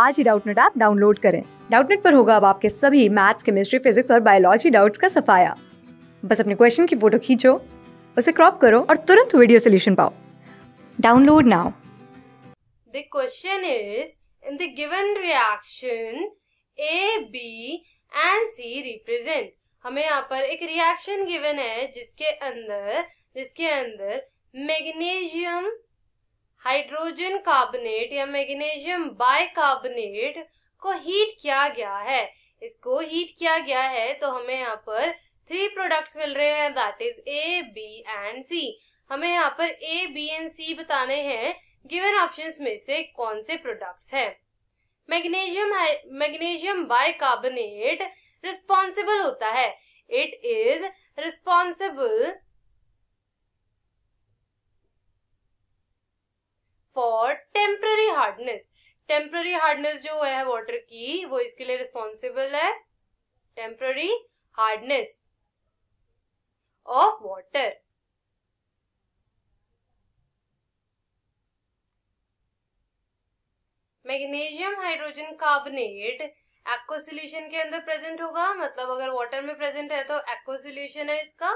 आज ही Doubtnut app download करें डाउटनेट पर होगा अब आपके सभी मैथ्स केमिस्ट्री फिजिक्स और बायोलॉजी डाउट्स का सफाया बस अपने क्वेश्चन की फोटो खींचो उसे क्रॉप करो और तुरंत वीडियो सोल्यूशन पाओ download now the question is in the given reaction A B and C represent हमें यहाँ पर एक रिएक्शन गिवन है जिसके अंदर जिसके अंदर मैग्नीशियम हाइड्रोजन कार्बोनेट या मैग्नीशियम बाइकार्बोनेट को हीट किया गया है इसको हीट किया गया है तो हमें यहाँ पर थ्री प्रोडक्ट्स मिल रहे हैं that is A B and C हमें यहाँ पर ए बी एंड सी बताने हैं गिवन ऑप्शंस में से कौन से प्रोडक्ट्स हैं मैग्नीशियम मैग्नीशियम बाइकार्बोनेट रिस्पॉन्सिबल होता है it is responsible hardness temporary hardness जो है वाटर की वो इसके लिए रिस्पॉन्सिबल है temporary hardness of water magnesium hydrogen carbonate aqueous solution के अंदर प्रेजेंट होगा मतलब अगर वाटर में प्रेजेंट है तो एक्ो सोल्यूशन है इसका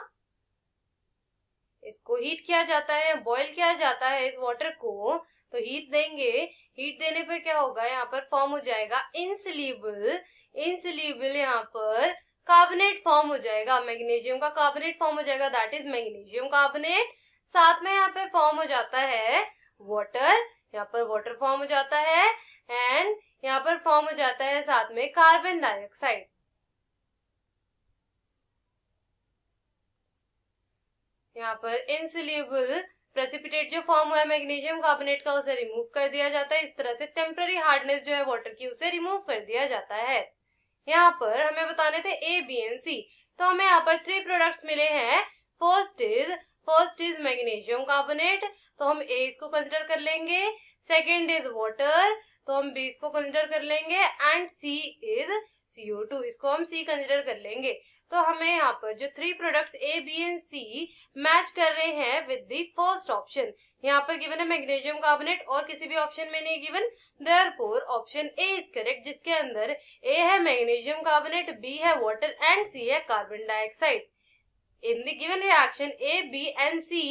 इसको हीट किया जाता है बॉईल किया जाता है इस वाटर को तो हीट देंगे हीट देने पर क्या होगा यहाँ पर फॉर्म हो जाएगा इनसिलीबल इनसिलीबल यहाँ पर कार्बोनेट फॉर्म हो जाएगा मैग्नीशियम का कार्बोनेट फॉर्म हो जाएगा दैट इज मैग्नीशियम कार्बोनेट साथ में यहाँ पे फॉर्म हो जाता है वाटर यहाँ पर वाटर फॉर्म हो जाता है एंड यहाँ पर फॉर्म हो जाता है साथ में कार्बन डाइऑक्साइड यहाँ पर इनसोल्यूबल प्रेसिपिटेट जो फॉर्म हुआ है मैग्नीशियम कार्बोनेट का उसे रिमूव कर दिया जाता है इस तरह से टेम्पररी हार्डनेस जो है वाटर की उसे रिमूव कर दिया जाता है यहाँ पर हमें बताने थे ए बी एन सी तो हमें यहाँ पर थ्री प्रोडक्ट्स मिले हैं first is first is magnesium carbonate तो हम ए इसको कंसिडर कर लेंगे सेकेंड इज वॉटर तो हम बी इसको कंसिडर कर लेंगे and C is CO two इसको हम सी कंसिडर कर लेंगे तो हमें यहाँ पर जो three products A B and C match कर रहे हैं विद दी फर्स्ट ऑप्शन यहाँ पर गिवन है मैग्नेशियम कार्बोनेट और किसी भी ऑप्शन में नहीं given there four option A is correct जिसके अंदर ए है मैग्नेशियम कार्बोनेट बी है वाटर एंड सी है carbon dioxide in the given reaction A B and C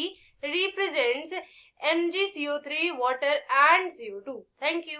represents MgCO3, water and CO2. Thank you